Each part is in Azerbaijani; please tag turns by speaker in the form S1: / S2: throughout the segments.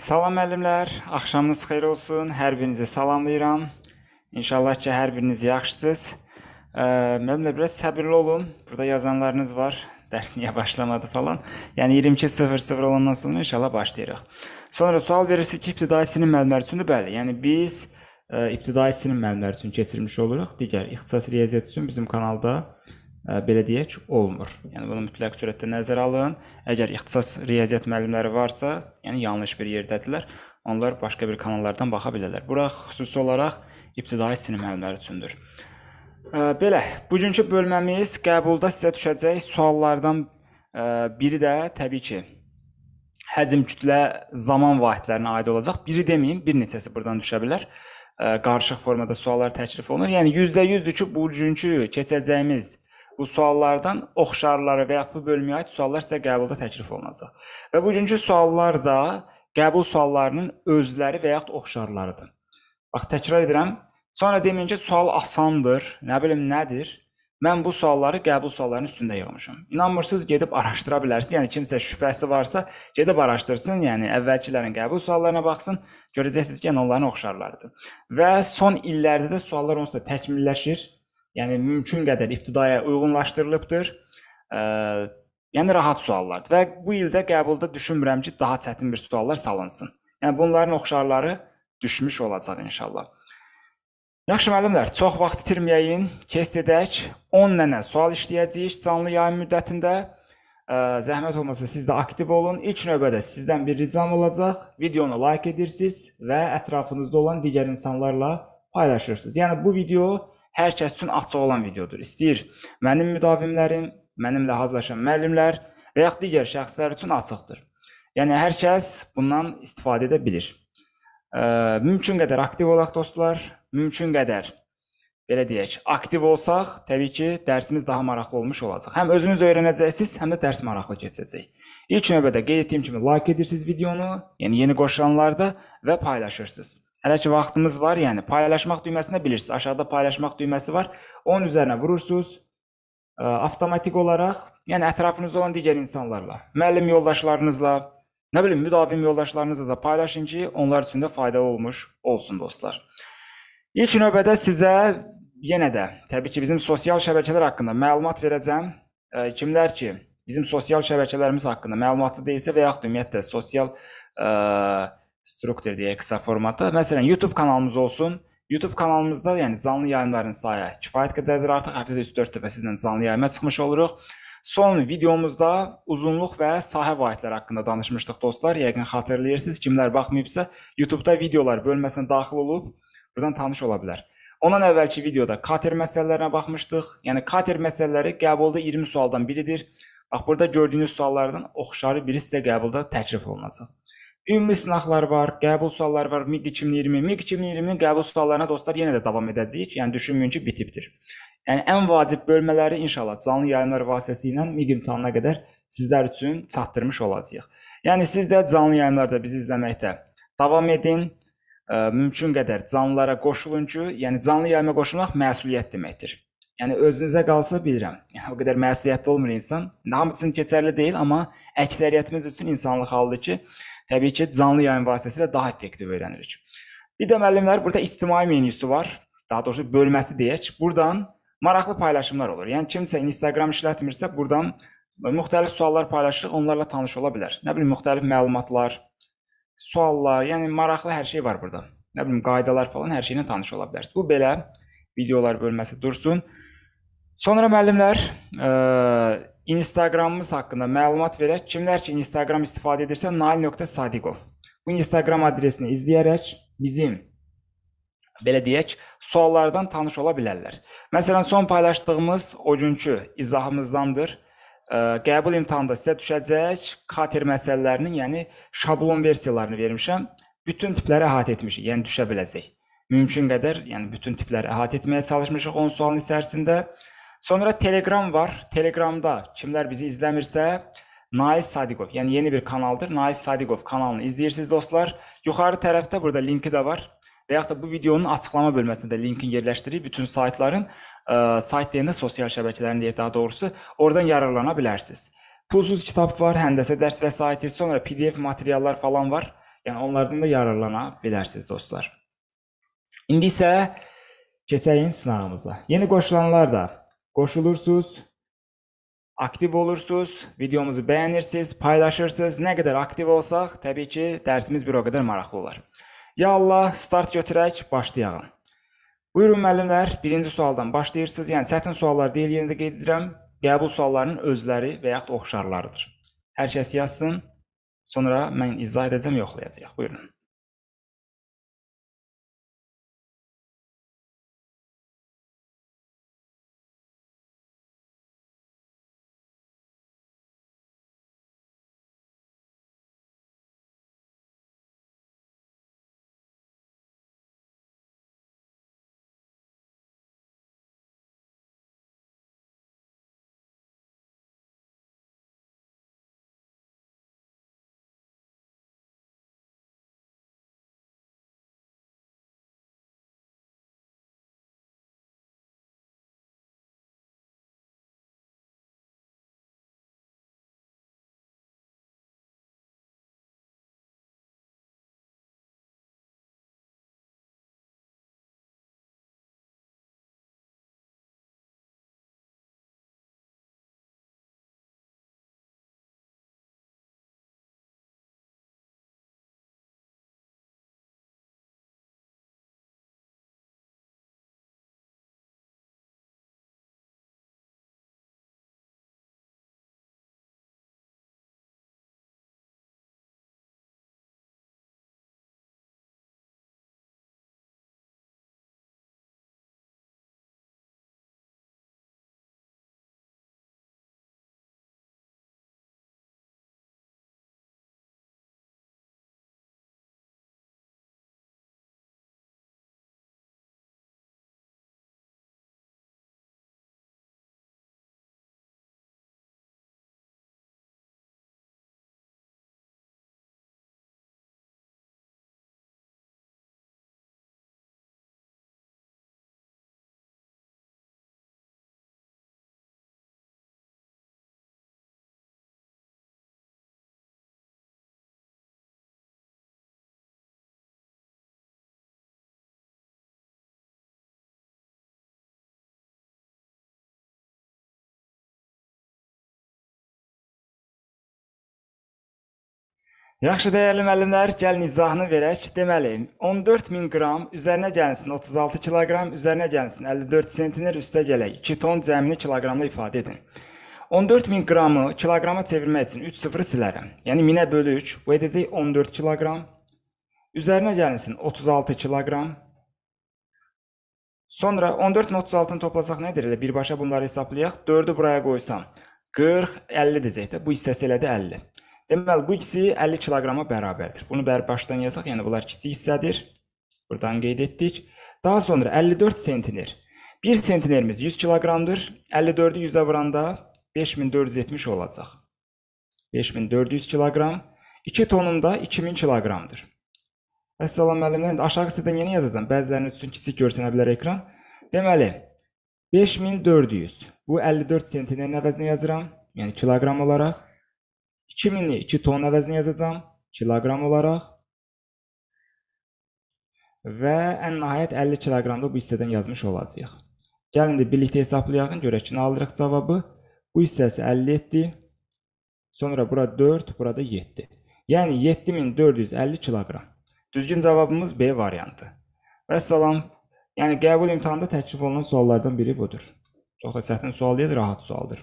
S1: Salam müəllimlər, axşamınız xeyir olsun. Hər birinizi salamlayıram. İnşallah ki, hər biriniz yaxşısınız. Müəllimlər, biraz səbirli olun. Burada yazanlarınız var. Dərs niyə başlamadı falan. Yəni 22:00 olandan sonra inşallah başlayırıq. Sonra sual verirsə ki, ibtidai sinif müəllimləri üçündür? Bəli. Yəni biz ə, e, ibtidai sinif müəllimləri üçün keçirmiş oluruq. Digər ixtisas riyaziyyat üçün bizim kanalda belə deyək, olmur. Yəni bunu mütləq surətdə nəzərə alın. Əgər ixtisas riyaziyyat müəllimləri varsa, yəni yanlış bir yerdədirlər. Onlar başqa bir kanallardan baxa bilərlər. Bura xüsusi olaraq ibtidai sinif müəllimləri üçündür. Belə, bugünkü bölməmiz qəbulda sizə düşəcək suallardan biri də təbii ki, həcm, kütlə, zaman vahidlərinə aid olacaq. Biri deməyin, bir neçəsi burdan düşə bilər ə, qarışıq formada suallar təklif olunur. Yəni %100-dür ki, bugünkü keçəcəyimiz bu suallardan oxşarları və ya bu bölməyə aid suallar sizə qəbulda təklif olunacaq. Və bugünkü suallar da qəbul suallarının özləri və ya oxşarlarıdır. Bax təkrar edirəm. Sonra deməyin ki, sual asandır, nə bilim nədir? Mən bu sualları qəbul suallarının üstündə yığmışam. İnanmırsınız, gedib araşdıra bilərsiniz. Yəni kimsə şübhəsi varsa, gedib araşdırsın, yəni əvvəlkilərin qəbul suallarına baxsın, görəcəksiniz ki, yəni onların oxşarlarıdır. Və son illərdə də suallar onsuz da təkmilləşir yəni mümkün qədər ibtidaya uyğunlaşdırılıbdır. Ə, yəni rahat suallardır və bu ildə qəbulda düşünmürəm ki, daha çətin bir suallar salınsın. Yəni bunların oxşarları düşmüş olacaq inşallah. Yaxşı müəllimlər, çox vaxt itirməyəyin. Kest edək. 10 dənə sual işləyəcəyik canlı yayım müddətində. Ə, zəhmət olmasa siz də aktiv olun. İlk növbədə sizdən bir ricam olacaq. Videonu like edirsiniz və ətrafınızda olan digər insanlarla paylaşırsınız. Yəni bu video hər kəs üçün açıq olan videodur. İstəyir mənim müdavimlərim, mənimlə hazırlaşan müəllimlər və yaxud digər şəxslər üçün açıqdır. Yəni hər kəs bundan istifadə edə bilir. E, mümkün qədər aktiv olaq dostlar, mümkün qədər belə deyək, aktiv olsaq, təbii ki, dərsimiz daha maraqlı olmuş olacaq. Həm özünüz öyrənəcəksiniz, həm də dərs maraqlı keçəcək. İlk növbədə qeyd etdiyim kimi like edirsiniz videonu, yəni yeni qoşulanlarda və paylaşırsınız. Hələ ki vaxtımız var, yəni paylaşmaq düyməsində bilirsiniz. Aşağıda paylaşmaq düyməsi var. Onun üzərinə vurursunuz. Ə, avtomatik olaraq, yəni ətrafınızda olan digər insanlarla, müəllim yoldaşlarınızla, nə bilim müdavim yoldaşlarınızla da paylaşın ki, onlar üçün də faydalı olmuş olsun dostlar. İlk növbədə sizə yenə də təbii ki, bizim sosial şəbəkələr haqqında məlumat verəcəm. Ə, kimlər ki, bizim sosial şəbəkələrimiz haqqında məlumatlı deyilsə və yaxud ümumiyyətlə sosial şəbəkələr Structure deyə qısa formatda. Məsələn, YouTube kanalımız olsun. YouTube kanalımızda, yəni canlı yayımların sayı kifayət qədərdir. Artıq həftədə 3-4 dəfə sizlə canlı yayıma çıxmış oluruq. Son videomuzda uzunluq və sahə vaidləri haqqında danışmışdıq dostlar. Yəqin xatırlayırsınız, kimlər baxmayıbsa, YouTube-da videolar bölməsinə daxil olub, buradan tanış ola bilər. Ondan əvvəlki videoda kater məsələlərinə baxmışdıq. Yəni kater məsələləri qəbulda 20 sualdan biridir. Bax burada gördüyünüz suallardan oxşarı biri sizə qəbulda təklif olunacaq. Ümumi sınaqlar var, qəbul sualları var, MİQ 2020. MİQ 2020-nin qəbul suallarına dostlar yenə də davam edəcəyik. Yəni düşünməyin ki, bitibdir. Yəni ən vacib bölmələri inşallah canlı yayımlar vasitəsilə MİQ imtahanına qədər sizlər üçün çatdırmış olacağıq. Yəni siz də canlı yayımlarda bizi izləməkdə davam edin. Mümkün qədər canlılara qoşulun ki, yəni canlı yayıma qoşulmaq məsuliyyət deməkdir. Yəni özünüzə qalsa bilirəm. Yəni o qədər məsuliyyətli olmur insan. Nam üçün keçərli deyil, amma əksəriyyətimiz üçün insanlıq halıdır ki, təbii ki, canlı yayım vasitəsilə daha effektiv öyrənirik. Bir də müəllimlər burada ictimai menyusu var. Daha doğrusu bölməsi deyək. Burdan maraqlı paylaşımlar olur. Yəni kimsə Instagram işlətmirsə, burdan e, müxtəlif suallar paylaşırıq, onlarla tanış ola bilər. Nə bilim müxtəlif məlumatlar, suallar, yəni maraqlı hər şey var burada. Nə bilim qaydalar falan hər şeylə tanış ola bilərsiniz. Bu belə videolar bölməsi dursun. Sonra müəllimlər, ə, e, Instagramımız haqqında məlumat verək. Kimlər ki Instagram istifadə edirsə, nail.sadiqov. Bu Instagram adresini izləyərək bizim belə deyək, suallardan tanış ola bilərlər. Məsələn, son paylaşdığımız o günkü izahımızdandır. Qəbul imtahanında sizə düşəcək kater məsələlərinin, yəni şablon versiyalarını vermişəm. Bütün tipləri əhatə etmişik, yəni düşə biləcək. Mümkün qədər, yəni bütün tipləri əhatə etməyə çalışmışıq 10 sualın içərisində. Sonra Telegram var. Telegram'da kimler bizi izləmirsə, Naiz Sadiqov, yəni yeni bir kanaldır. Naiz Sadiqov kanalını izləyirsiniz dostlar. Yuxarı tərəfdə burada linki də var. Və yaxud da bu videonun açıqlama bölməsində də linkin yerləşdirib bütün saytların, e, sayt deyəndə sosial şəbəkələrin deyə daha doğrusu, oradan yararlana bilərsiniz. Pulsuz kitab var, həndəsə dərs vəsaiti, sonra PDF materiallar falan var. Yəni onlardan da yararlana bilərsiniz dostlar. İndi isə keçəyin sınağımıza. Yeni qoşulanlar da Qoşulursunuz. Aktiv olursunuz, videomuzu bəyənirsiniz, paylaşırsınız. Nə qədər aktiv olsaq, təbii ki, dərsimiz bir o qədər maraqlı olar. Ya Allah, start götürək, başlayaq. Buyurun müəllimlər, birinci sualdan başlayırsınız. Yəni çətin suallar deyil, yenə də qeyd edirəm. Qəbul suallarının özləri və yaxud oxşarlarıdır. Hər kəs yazsın, sonra mən izah edəcəm,
S2: yoxlayacağıq. Buyurun.
S1: Yaxşı dəyərli müəllimlər, gəlin izahını verək. Deməli, 14000 qram üzərinə gəlsin 36 kiloqram, üzərinə gəlsin 54 sentiner, üstə gələk 2 ton cəmini kiloqramla ifadə edin. 14000 qramı kiloqrama çevirmək üçün 3 sıfırı silərəm. Yəni 1000-ə bölük, bu edəcək 14 kiloqram. Üzərinə gəlsin 36 kiloqram. Sonra 14-ün 36-nı toplasaq nədir? Elə birbaşa bunları hesablayaq. 4-ü buraya qoysam 40, 50 deyəcək də. Bu hissəsi elədi 50. Deməli, bu ikisi 50 kiloqrama bərabərdir. Bunu bəri başdan yazaq, yəni bunlar kiçik hissədir. Buradan qeyd etdik. Daha sonra 54 sentiner. 1 sentinerimiz 100 kiloqramdır. 54-ü 100-ə vuranda 5470 olacaq. 5400 kiloqram. 2 tonumda 2000 kiloqramdır. Əssalam müəllimlər, indi aşağı hissədən yenə yazacağam. Bəzilərinin üçün kiçik görsənə bilər ekran. Deməli, 5400. Bu 54 sentinerin əvəzinə yazıram, yəni kiloqram olaraq. 2000-i 2 ton əvəzinə yazacam, kiloqram olaraq. Və ən nəhayət 50 kiloqramda bu hissədən yazmış olacağıq. Gəlin də birlikdə hesablayaq, görək ki, nə alırıq cavabı. Bu hissəsi 57, sonra bura 4, burada 7. Yəni 7450 kiloqram. Düzgün cavabımız B variantı. Vəssalam. Yəni qəbul imtahanında təklif olunan suallardan biri budur. Çox da çətin sual deyil, rahat sualdır.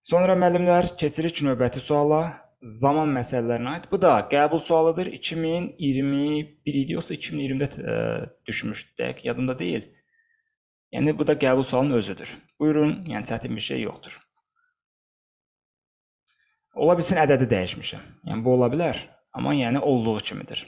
S1: Sonra müəllimlər keçirik növbəti suala. Zaman məsələlərinə aid. Bu da qəbul sualıdır. 2021 idi, yoxsa 2020-də ə, düşmüşdü, dəqiq yadımda deyil. Yəni bu da qəbul sualının özüdür. Buyurun, yəni çətin bir şey yoxdur. Ola bilsin ədədi dəyişmişəm. Yəni bu ola bilər, amma yəni olduğu kimidir.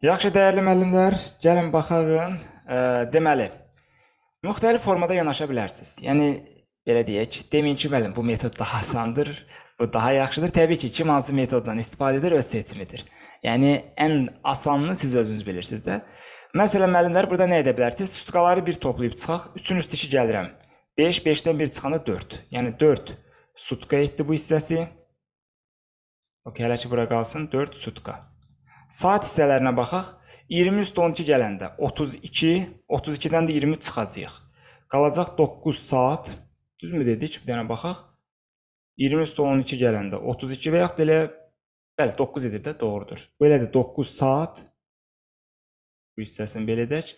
S1: Yaxşı dəyərli müəllimlər, gəlin baxaq. Deməli, müxtəlif formada yanaşa bilərsiniz. Yəni belə deyək, deməyin ki, müəllim, bu metod daha asandır, bu daha yaxşıdır. Təbii ki, kim hansı metoddan istifadə edir öz seçimidir. Yəni ən asanını siz özünüz bilirsiniz də. Məsələn, müəllimlər burada nə edə bilərsiniz? Sutkaları bir toplayıb çıxaq, 3-ün üstü 2 gəlirəm. 5 5-dən 1 çıxanda 4. Yəni 4 sutka etdi bu hissəsi. OK, hələ ki bura qalsın 4 sutka. Saat hissələrinə baxaq. 20 üst 12 gələndə 32, 32-dən də 20 çıxacağıq. Qalacaq 9 saat. Düzmü dedik? Bir dənə baxaq. 20 üst 12 gələndə 32 və yaxud elə bəli 9 edir də, doğrudur. Belədir 9 saat. Bu hissəsini belə edək.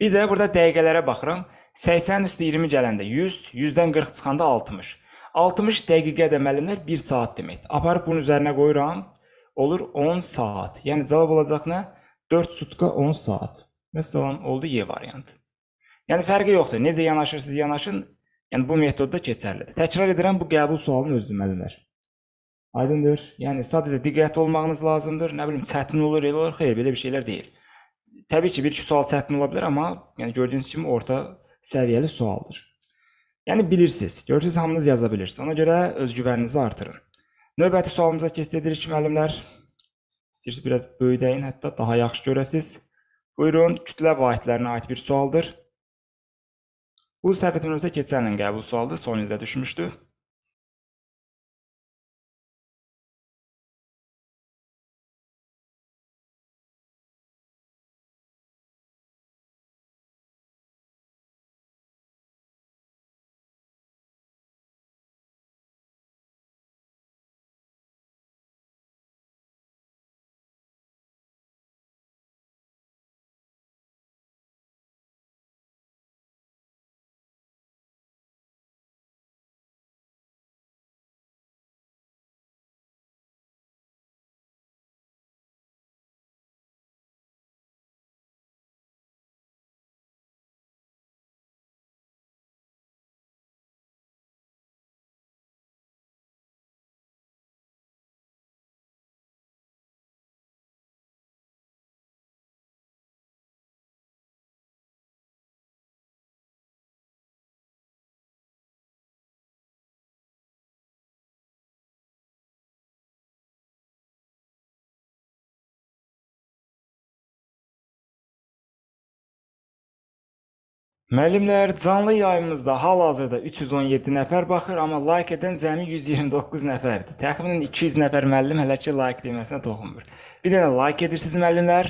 S1: Bir də burada dəqiqələrə baxıram. 80 üstə 20 gələndə 100, 100-dən 40 çıxanda 60. 60 dəqiqə də müəllimlər 1 saat deməkdir. Aparıb bunun üzərinə qoyuram olur 10 saat. Yəni cavab olacaq nə? 4 sutka 10 saat. Məsələn, oldu Y variantı. Yəni fərqi yoxdur. Necə yanaşırsınız, yanaşın. Yəni bu metod da keçərlidir. Təkrar edirəm, bu qəbul sualının özü deməlidir. Aydındır? Yəni sadəcə diqqətli olmağınız lazımdır. Nə bilim çətin olur, elə olur, xeyr, belə bir şeylər deyil. Təbii ki, bir iki sual çətin ola bilər, amma yəni gördüyünüz kimi orta səviyyəli sualdır. Yəni bilirsiniz, görürsüz hamınız yaza bilirsiniz. Ona görə özgüvəninizi artırın. Növbəti sualımıza keçid edirik müəllimlər. İstəyirsiniz biraz böyüdəyin, hətta daha yaxşı görəsiz. Buyurun, kütlə vaidlərinə aid bir sualdır. Bu səbət növbəsə keçən ilin qəbul sualıdır, son ildə düşmüşdü. Müəllimlər, canlı yayımımızda hal-hazırda 317 nəfər baxır, amma like edən cəmi 129 nəfərdir. Təxminən 200 nəfər müəllim hələ ki like deməsinə toxunmur. Bir dənə like edirsiniz müəllimlər.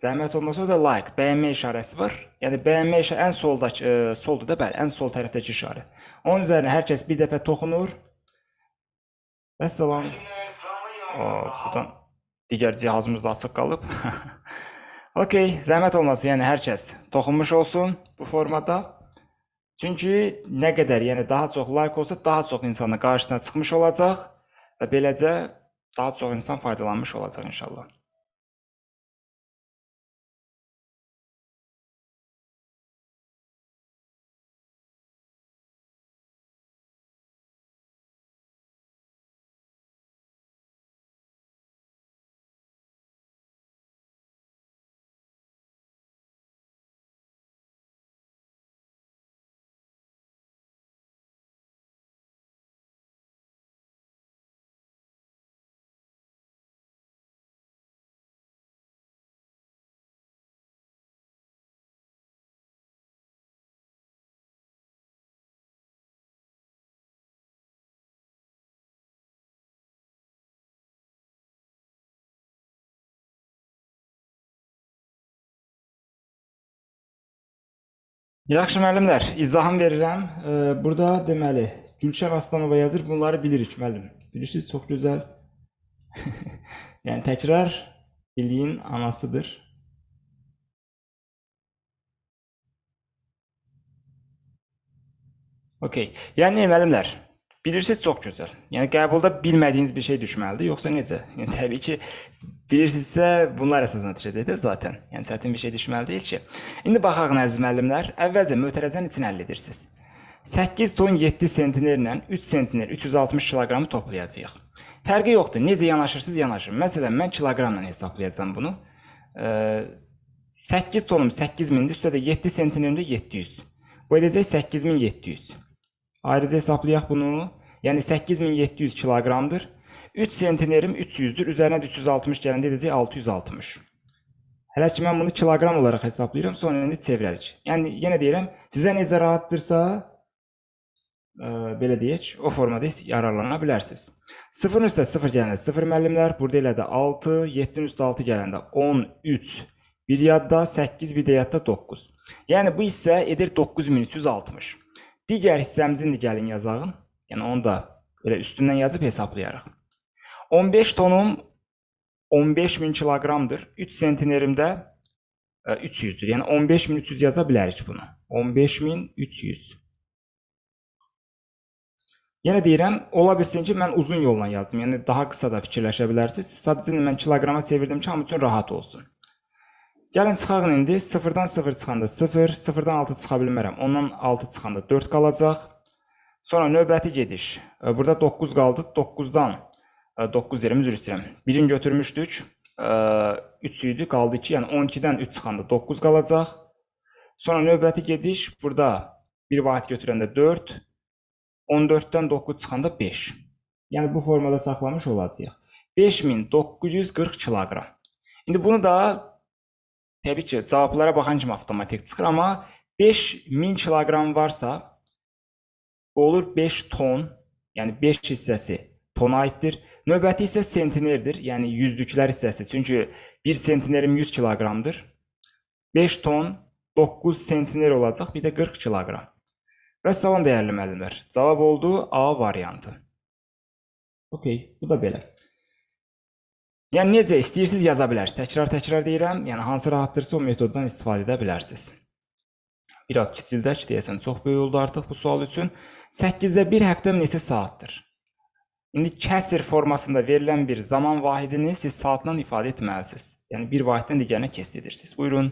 S1: Zəhmət olmasa da like, bəyənmə işarəsi var. Yəni bəyənmə işarəsi ən soldakı, ə, e, soldur da, bəli, ən sol tərəfdəki işarə. Onun üzərinə hər kəs bir dəfə toxunur. Vəssalam. O, buradan digər cihazımız da açıq qalıb. Okey, zəhmət olmasın, yəni hər kəs toxunmuş olsun bu formada. Çünki nə qədər, yəni daha çox like olsa, daha çox insanın qarşısına çıxmış olacaq və beləcə daha çox insan faydalanmış olacaq inşallah. Yaxşı müəllimlər, izahım verirəm. Burada deməli Gülşən Aslanova yazır. Bunları bilirik müəllim. Bilirsiniz, çox gözəl. yəni təkrar biliyin anasıdır. Okay. Yəni müəllimlər, bilirsiniz çox gözəl. Yəni qəbulda bilmədiyiniz bir şey düşməlidir, yoxsa necə? Yəni təbii ki, Bilirsinizsə, bunlar əsasında düşəcəkdir zaten. Yəni çətin bir şey düşməli deyil ki. İndi baxaq nəzir müəllimlər, əvvəlcə mötərəzənin içini həll edirsiniz. 8 ton 7 sentnerlə 3 sentner 360 kiloqramı toplayacağıq. Fərqi yoxdur. Necə yanaşırsınız, yanaşın. Məsələn, mən kiloqramla hesablayacağam bunu. 8 tonum 8000-dir, üstə də 7 sentnerim də 700. Bu edəcək 8700. Ayrıca hesablayaq bunu. Yəni 8700 kiloqramdır. 3 sentinerim 300-dür. Üzərinə də 360 gələndə edəcək 660. Hələ ki mən bunu kiloqram olaraq hesablayıram, sonra indi çevirərik. Yəni yenə deyirəm, sizə necə rahatdırsa, ə, e, belə deyək, o formada yararlana bilərsiniz. 0-ın üstə 0 gələndə 0 müəllimlər, burada elə də 6, 7-nin üstə 6 gələndə 13, bir yadda 8, bir də yadda 9. Yəni bu hissə edir 9360. Digər hissəmizin də gəlin yazağın. Yəni onu da elə üstündən yazıb hesablayarıq. 15 tonum 15 min kiloqramdır. 3 sentinerimdə 300-dür. E, yəni 15300 yaza bilərik bunu. 15300. Yenə deyirəm, ola bilsin ki, mən uzun yolla yazdım. Yəni daha qısa da fikirləşə bilərsiniz. Sadəcə mən kiloqrama çevirdim ki, hamı üçün rahat olsun. Gəlin çıxaq indi 0-dan 0 çıxanda 0, 0-dan 6 çıxa bilmərəm. Ondan 6 çıxanda 4 qalacaq. Sonra növbəti gediş. E, burada 9 qaldı. 9-dan 9 yerimiz üzr istəyirəm. Birini götürmüşdük. 3 idi, qaldı 2. Yəni 12-dən 3 çıxanda 9 qalacaq. Sonra növbəti gediş burada 1 vaat götürəndə 4, 14-dən 9 çıxanda 5. Yəni bu formada saxlamış olacağıq. 5940 kiloqram. İndi bunu da təbii ki, cavablara baxan kimi avtomatik çıxır, amma 5000 kiloqram varsa olur 5 ton, yəni 5 hissəsi tona aiddir. Növbəti isə sentinerdir, yəni yüzlüklər hissəsi. Çünki 1 sentinerim 100 kiloqramdır. 5 ton 9 sentiner olacaq, bir də 40 kiloqram. Və salam dəyərli müəllimlər. Cavab oldu A variantı. OK, bu da belə. Yəni necə istəyirsiniz yaza bilərsiniz. Təkrar-təkrar deyirəm, yəni hansı rahatdırsa o metoddan istifadə edə bilərsiniz. Biraz kiçildək, deyəsən çox böyük oldu artıq bu sual üçün. 8-də 1 həftə neçə saatdır? İndi kəsir formasında verilən bir zaman vahidini siz saatla ifadə etməlisiniz. Yəni bir vahiddən digərinə kəst edirsiniz. Buyurun.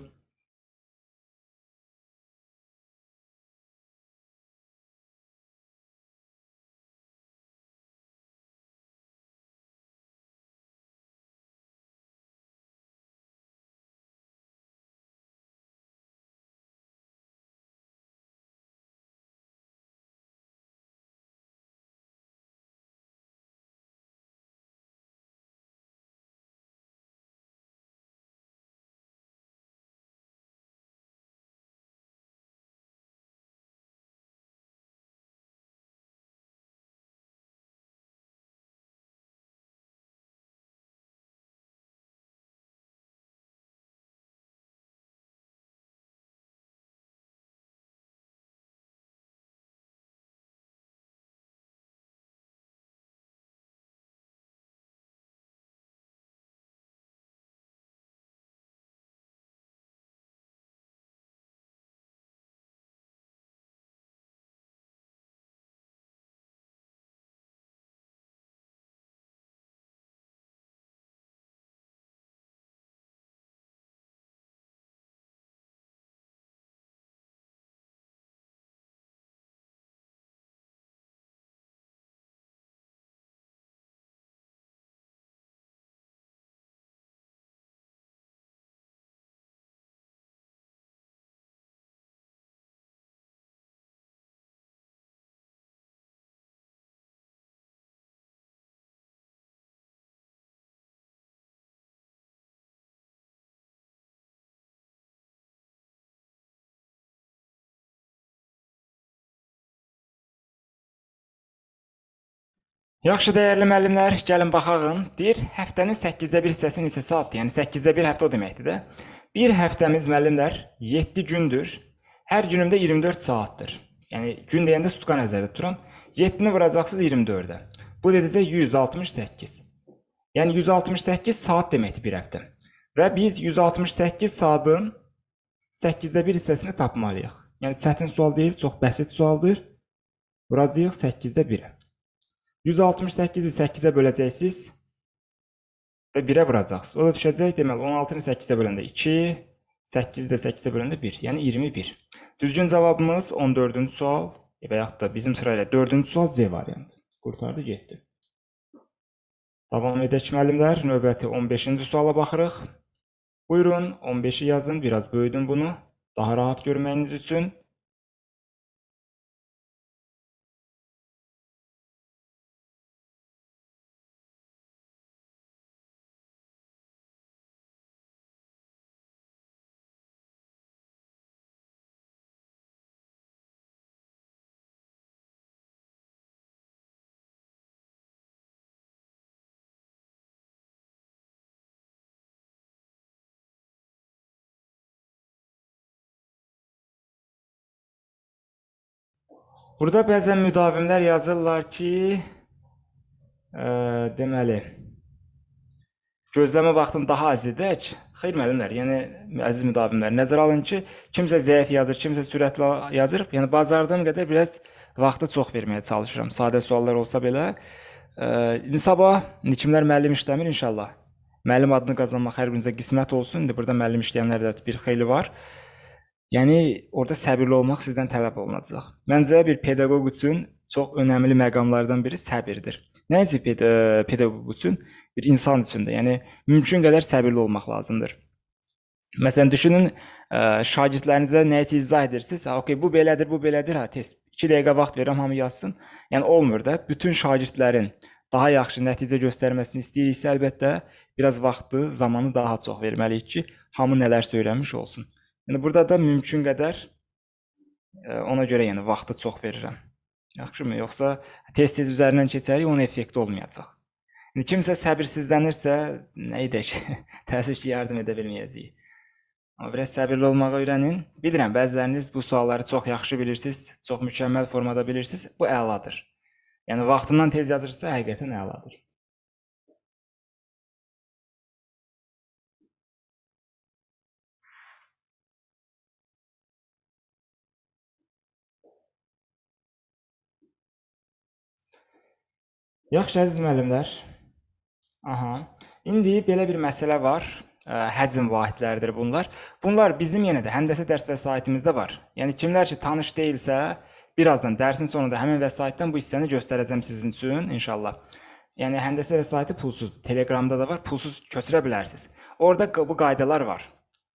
S1: Yaxşı dəyərli müəllimlər, gəlin baxağın. Deyir, həftənin 8-də 1 hissəsi neçə saatdır? Yəni 8-də 1 həftə o deməkdir də. Bir həftəmiz müəllimlər 7 gündür. Hər günümdə 24 saatdır. Yəni gün deyəndə sutka nəzərdə tuturam. 7-ni vuracaqsınız 24-də. Bu dedəcə 168. Yəni 168 saat deməkdir bir həftə. Və biz 168 saatın 8-də 1 hissəsini tapmalıyıq. Yəni çətin sual deyil, çox bəsit sualdır. Vuracağıq 8-də 1-ə. 168-i 8-ə böləcəksiniz və 1-ə vuracaqsınız. O da düşəcək, deməli 16-nı 8-ə böləndə 2, 8-i də 8-ə böləndə 1, yəni 21. Düzgün cavabımız 14-cü sual və yaxud da bizim sırayla 4-cü sual C variantı. Qurtardı, getdi. Davam edək müəllimlər, növbəti 15-ci suala baxırıq. Buyurun, 15-i yazın, biraz böyüdün bunu. Daha rahat görməyiniz üçün Burada bəzən müdavimlər yazırlar ki, ə, e, deməli, gözləmə vaxtını daha az edək. Xeyr müəllimlər, yəni əziz müdavimlər, nəzərə alın ki, kimsə zəif yazır, kimsə sürətli yazır. Yəni bacardığım qədər biraz vaxta çox verməyə çalışıram. Sadə suallar olsa belə. E, indi sabah nikimlər müəllim işləmir inşallah. Müəllim adını qazanmaq hər birinizə qismət olsun. İndi burada müəllim işləyənlər də bir xeyli var. Yəni orada səbirli olmaq sizdən tələb olunacaq. Məncə bir pedaqoq üçün çox önəmli məqamlardan biri səbirdir. Nəinki ped e, pedaqoq üçün, bir insan üçün də, yəni mümkün qədər səbirli olmaq lazımdır. Məsələn, düşünün, ə, e, şagirdlərinizə nəyisə izah edirsiniz. Ha, okey, bu belədir, bu belədir. Ha, tez 2 dəqiqə vaxt verirəm, hamı yazsın. Yəni olmur da. Bütün şagirdlərin daha yaxşı nəticə göstərməsini istəyiriksə, əlbəttə, biraz vaxtı, zamanı daha çox verməliyik ki, hamı nələr söyləmiş olsun. Yəni burada da mümkün qədər e, ona görə yəni vaxtı çox verirəm. Yaxşımı? Yoxsa tez-tez üzərindən keçərik, onun effekti olmayacaq. İndi kimsə səbirsizlənirsə, nə edək? Təəssüf ki, yardım edə bilməyəcəyik. Amma biraz səbirli olmağı öyrənin. Bilirəm bəziləriniz bu sualları çox yaxşı bilirsiniz, çox mükəmməl formada bilirsiniz. Bu əladır. Yəni vaxtından tez yazırsınızsa, həqiqətən əladır. Yaxşı əziz müəllimlər. Aha. İndi belə bir məsələ var. Ə, həcm vahidləridir bunlar. Bunlar bizim yenə də həndəsə dərs vəsaitimizdə var. Yəni kimlər ki tanış deyilsə, birazdan dərsin sonunda həmin vəsaitdən bu hissəni göstərəcəm sizin üçün inşallah. Yəni həndəsə vəsaiti pulsuzdur. Telegramda da var, pulsuz köçürə bilərsiniz. Orda bu qaydalar var.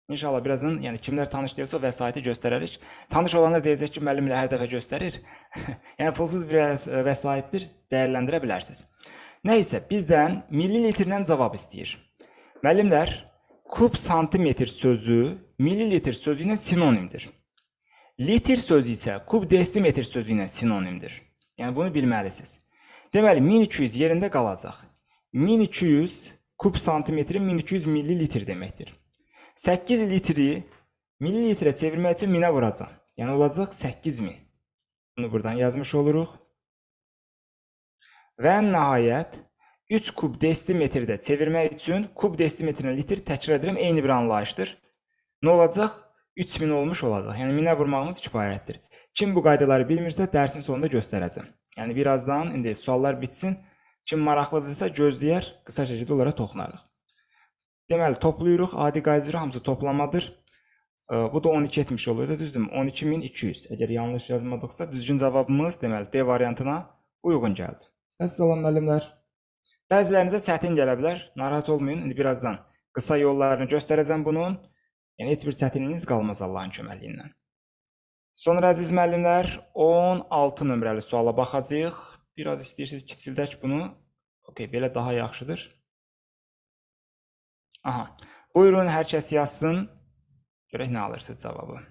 S1: İnşallah birazdan yəni kimlər tanış deyilsə vəsaiti göstərərik. Tanış olanlar deyəcək ki, müəllim ilə hər dəfə göstərir. yəni pulsuz bir vəsaitdir, dəyərləndirə bilərsiniz. Nə isə bizdən millilitrlə cavab istəyir. Müəllimlər, kub santimetr sözü millilitr sözü ilə sinonimdir. Litr sözü isə kub desimetr sözü ilə sinonimdir. Yəni bunu bilməlisiniz. Deməli 1200 yerində qalacaq. 1200 kub santimetrin 1200 millilitr deməkdir. 8 litri millilitrə çevirmək üçün 1000-ə vuracam. Yəni olacaq 8000. Bunu buradan yazmış oluruq. Və nəhayət 3 kub desimetrdə çevirmək üçün kub desimetrinə litr təkrar edirəm, eyni bir anlayışdır. Nə olacaq? 3000 olmuş olacaq. Yəni 1000-ə vurmağımız kifayətdir. Kim bu qaydaları bilmirsə dərsin sonunda göstərəcəm. Yəni birazdan indi suallar bitsin. Kim maraqlıdırsa gözləyər, qısa şəkildə onlara toxunarıq. Deməli toplayırıq. Adi qaydacı hamısı toplamadır. Bu da 12 etmiş olur da düzdürmü? 12200. Əgər yanlış yazmadıqsa düzgün cavabımız deməli D variantına uyğun gəldi. Əssalam müəllimlər. Bəzilərinizə çətin gələ bilər. Narahat olmayın. İndi birazdan qısa yollarını göstərəcəm bunun. Yəni heç bir çətinliyiniz qalmaz Allahın köməliyi ilə. Sonra əziz müəllimlər 16 nömrəli suala baxacağıq. Biraz istəyirsiniz kiçildək bunu. Okay, belə daha yaxşıdır. Aha. Buyurun hər kəs yazsın. Görək nə alırsınız cavabı.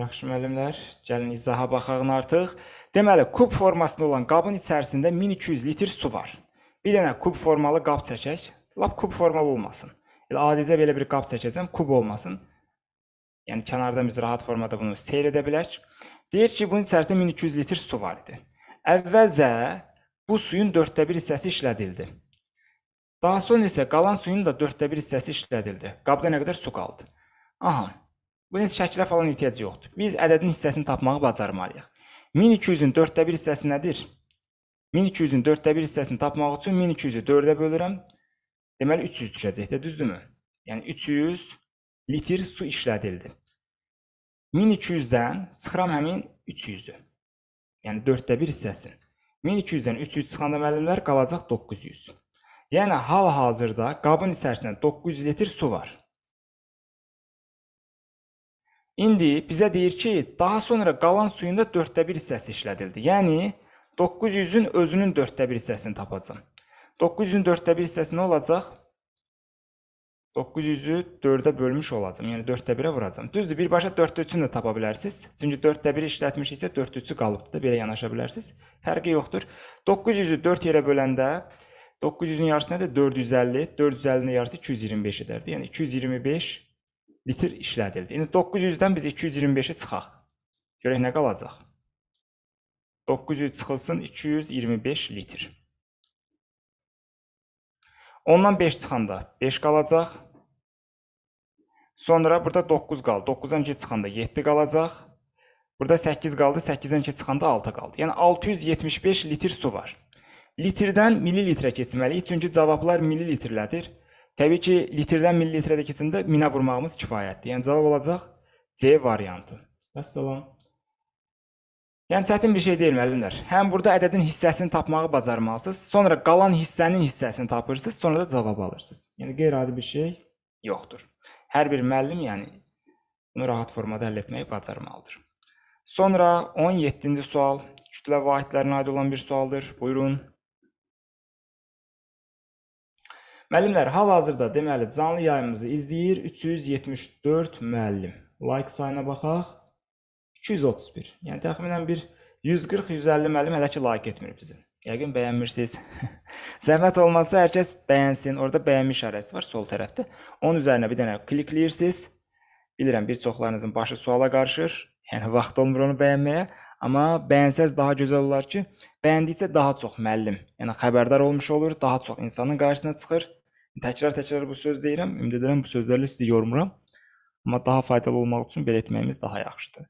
S1: Yaxşı müəllimlər, gəlin izaha baxaq artıq. Deməli, kub formasında olan qabın içərisində 1200 litr su var. Bir dənə kub formalı qab çəkək. Lap kub formalı olmasın. Elə adicə belə bir qab çəkəcəm, kub olmasın. Yəni kənardan biz rahat formada bunu seyr edə bilək. Deyir ki, bunun içərisində 1200 litr su var idi. Əvvəlcə bu suyun 4də 1 hissəsi işlədildi. Daha sonra isə qalan suyun da 4də 1 hissəsi işlədildi. Qabda nə qədər su qaldı? Aha. Bu necə şəkilə falan ehtiyac yoxdur. Biz ədədin hissəsini tapmağı bacarmalıyıq. 1200-ün 4də 1 hissəsi nədir? 1200-ün 4də 1 hissəsini tapmaq üçün 1200-ü 4-ə bölürəm. Deməli 300 düşəcək də, düzdürmü? Yəni 300 litr su işlədildi. 1200-dən çıxıram həmin 300-ü. Yəni 4də 1 hissəsini. 1200-dən 300 çıxanda müəllimlər qalacaq 900. Yəni hal-hazırda qabın içərisində 900 litr su var. İndi bizə deyir ki, daha sonra qalan suyun da 4də 1 hissəsi işlədildi. Yəni 900-ün özünün 4də 1 hissəsini tapacağam. 900-ün 4də 1 hissəsi nə olacaq? 900-ü 4-ə bölmüş olacağam. Yəni 4də 1-ə vuracağam. Düzdür, birbaşa 4də 3-ünü də tapa bilərsiniz. Çünki 4də 1 işlətmişiksə 4də 3-ü qalıbdı. Belə yanaşa bilərsiniz. Fərqi yoxdur. 900-ü 4 yerə böləndə 900-ün yarısı nədir? 450. 450-nin yarısı 225 edərdi. Yəni 225 litir işlədildi. İndi 900-dən biz 225-ə çıxaq. Görək nə qalacaq? 900 çıxılsın 225 litr. Ondan 5 çıxanda 5 qalacaq. Sonra burada 9 qaldı. 9-dan 2 çıxanda 7 qalacaq. Burada 8 qaldı. 8-dən 2 çıxanda 6 qaldı. Yəni 675 litr su var. Litrdən millilitrə keçməliyik, çünki cavablar millilitrlədir. Təbii ki, litrdən millilitrə də keçəndə minə vurmağımız kifayətdir. Yəni cavab olacaq C variantı. Vəssalam. Yəni çətin bir şey deyil müəllimlər. Həm burada ədədin hissəsini tapmağı bacarmalısınız, sonra qalan hissənin hissəsini tapırsınız, sonra da cavabı alırsınız. Yəni qeyri-adi bir şey yoxdur. Hər bir müəllim yəni bunu rahat formada həll etməyi bacarmalıdır. Sonra 17-ci sual kütlə vahidlərinə aid olan bir sualdır. Buyurun. Müəllimlər, hal-hazırda deməli canlı yayımımızı izləyir 374 müəllim. Like sayına baxaq. 231. Yəni təxminən bir 140-150 müəllim hələ ki like etmir bizi. Yəqin bəyənmirsiniz. Zəhmət olmasa hər kəs bəyənsin. Orda bəyənmə işarəsi var sol tərəfdə. Onun üzərinə bir dənə klikləyirsiniz. Bilirəm bir çoxlarınızın başı suala qarışır. Yəni vaxt olmur onu bəyənməyə, amma bəyənsəz daha gözəl olar ki, bəyəndikcə daha çox müəllim, yəni xəbərdar olmuş olur, daha çox insanın qarşısına çıxır Təkrar-təkrar bu söz deyirəm, ümid edirəm bu sözlərlə sizi yormuram. Amma daha faydalı olmaq üçün belə etməyimiz daha yaxşıdır.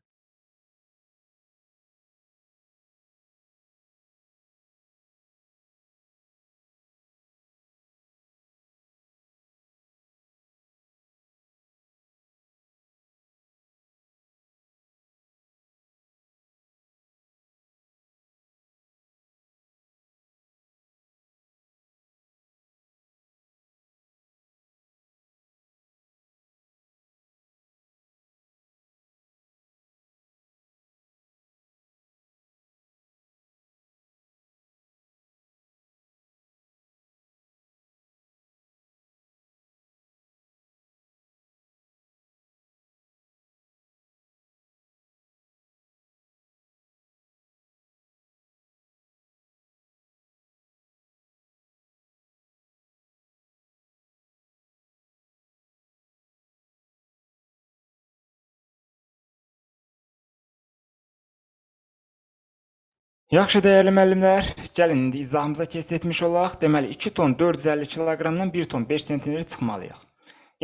S1: Yaxşı dəyərli müəllimlər, gəlin indi izahımıza keçid etmiş olaq. Deməli 2 ton 450 kiloqramdan 1 ton 5 sentner çıxmalıyıq.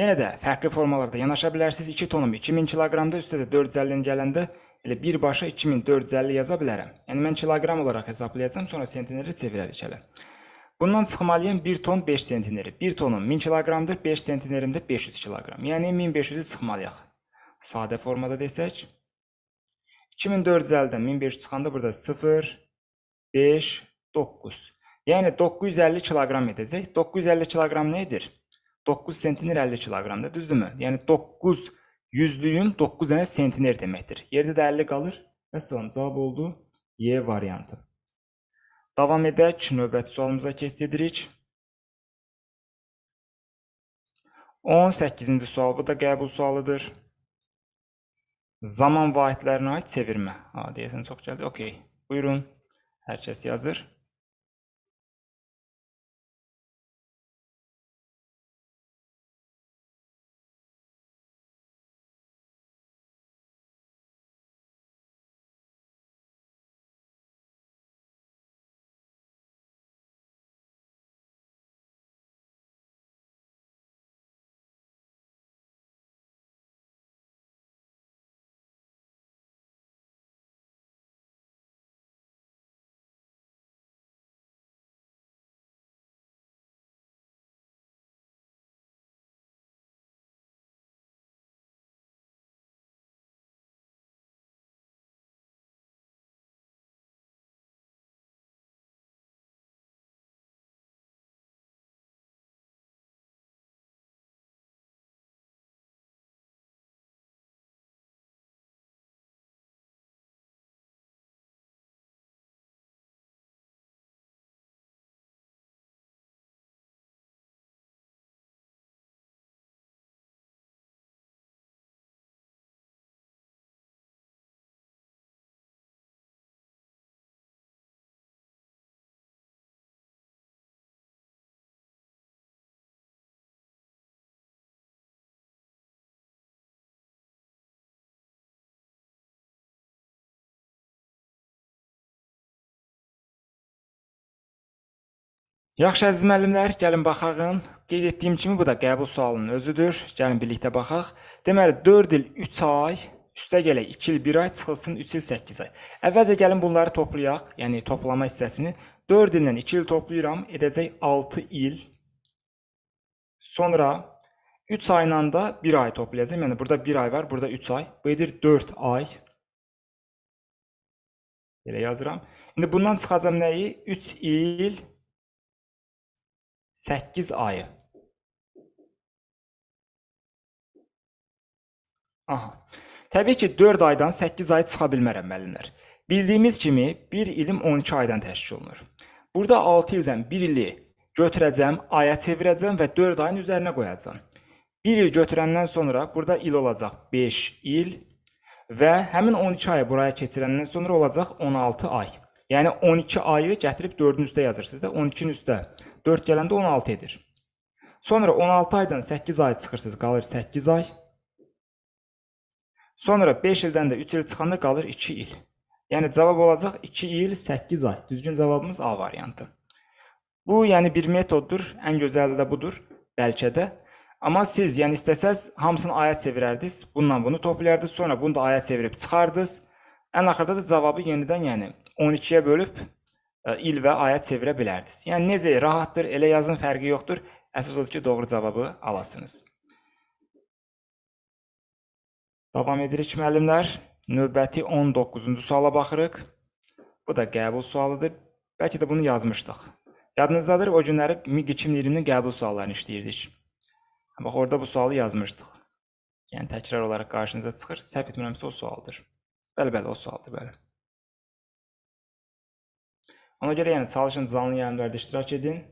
S1: Yenə də fərqli formalarda yanaşa bilərsiniz. 2 tonum 2000 kiloqramda, üstə də 450-ni gələndə elə birbaşa 2450 yaza bilərəm. Yəni mən kiloqram olaraq hesablayacağam, sonra sentnerə çevirərik hələ. Bundan çıxmalıyam 1 ton 5 sentneri. 1 tonum 1000 kiloqramdır, 5 sentnerim də 500 kiloqram. Yəni 1500-ü çıxmalıyıq. Sadə formada desək, 2450-dən 1500 çıxanda burada 0, 5, 9. Yəni 950 kiloqram edəcək. 950 kiloqram nə edir? 9 sentiner 50 kiloqramdır, düzdürmü? Yəni 9 yüzlüyün 9 dənə sentiner deməkdir. Yerdə də 50 qalır. Vəssalam, cavab oldu Y variantı. Davam edək, növbəti sualımıza keçid edirik. 18-ci sual bu da qəbul sualıdır. Zaman vahidlərinə aid çevirmə. A, deyəsən çox gəldi. Okey. Buyurun. Hər kəs yazır. Yaxşı əziz müəllimlər, gəlin baxağın. Qeyd etdiyim kimi bu da qəbul sualının özüdür. Gəlin birlikdə baxaq. Deməli 4 il 3 ay üstə gələk 2 il 1 ay çıxılsın 3 il 8 ay. Əvvəlcə gəlin bunları toplayaq, yəni toplama hissəsini. 4 ildən 2 il toplayıram, edəcək 6 il. Sonra 3 ayla da 1 ay toplayacağam. Yəni burada 1 ay var, burada 3 ay. Bu edir 4 ay. Belə yazıram. İndi bundan çıxacağam nəyi? 3 il
S2: 1 8 ayı.
S1: Aha. Təbii ki, 4 aydan 8 ay çıxa bilmərəm müəllimlər. Bildiyimiz kimi 1 ilim 12 aydan təşkil olunur. Burada 6 ildən 1 ili götürəcəm, aya çevirəcəm və 4 ayın üzərinə qoyacam. 1 il götürəndən sonra burada il olacaq 5 il və həmin 12 ayı buraya keçirəndən sonra olacaq 16 ay. Yəni 12 ayı gətirib 4-ün üstə yazırsınız da 12-nin üstə 4 gələndə 16 edir. Sonra 16 aydan 8 ay çıxırsınız, qalır 8 ay. Sonra 5 ildən də 3 il çıxanda qalır 2 il. Yəni cavab olacaq 2 il 8 ay. Düzgün cavabımız A variantı. Bu yəni bir metoddur. Ən gözəli də budur bəlkə də. Amma siz yəni istəsəz hamısını aya çevirərdiniz. Bununla bunu toplayardınız, sonra bunu da aya çevirib çıxardınız. Ən axırda da cavabı yenidən yəni 12-yə bölüb E, il və aya çevirə bilərdiniz. Yəni necə rahatdır, elə yazın fərqi yoxdur. Əsas odur ki, doğru cavabı alasınız. Davam edirik müəllimlər. Növbəti 19-cu suala baxırıq. Bu da qəbul sualıdır. Bəlkə də bunu yazmışdıq. Yadınızdadır, o günləri MİQ 2020-nin qəbul suallarını işləyirdik. Bax, orada bu sualı yazmışdıq. Yəni təkrar olaraq qarşınıza çıxır. Səhv etmirəmsə o sualdır. Bəli, bəli, o sualdır, bəli. Ona görə yəni çalışın
S2: canlı yayımlarda iştirak edin.